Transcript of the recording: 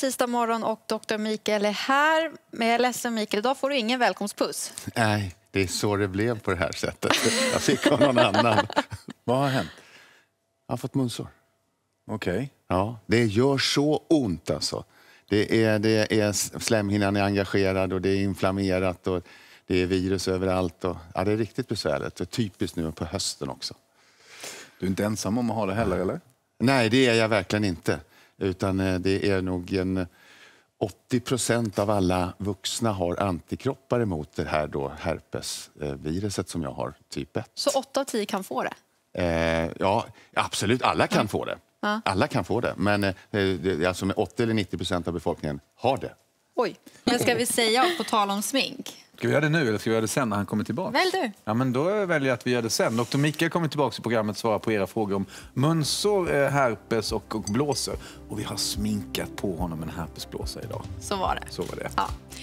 tisdag morgon och doktor Mikael är här. Men jag är ledsen Mikael, idag får du ingen välkomstpuss. Nej, det är så det blev på det här sättet. Jag fick av någon annan. Vad har hänt? Jag har fått munsår. Okej. Okay. Ja, det gör så ont alltså. Det är, det är slemhinnan är engagerad och det är inflammerat och det är virus överallt. Och, ja, det är riktigt besvärligt. Och typiskt nu på hösten också. Du är inte ensam om att ha det heller, eller? Nej, det är jag verkligen inte. Utan eh, det är nog en 80 eh, procent av alla vuxna har antikroppar mot det här då herpesviruset som jag har, typ 1. Så 8 av 10 kan få det? Eh, ja, absolut. Alla kan ja. få det. Ja. Alla kan få det, men eh, alltså 80 eller 90 procent av befolkningen har det. Oj. Men ska vi säga, på tal om smink, Ska vi göra det nu eller ska vi göra det sen när han kommer tillbaka? Välj du. Ja, men då väljer jag att vi gör det sen. Dr. Mikael kommer tillbaka i programmet och svarar på era frågor om mönsor, eh, herpes och, och blåsor. Och vi har sminkat på honom en herpesblåsa idag. Så var det. Så var det. Ja.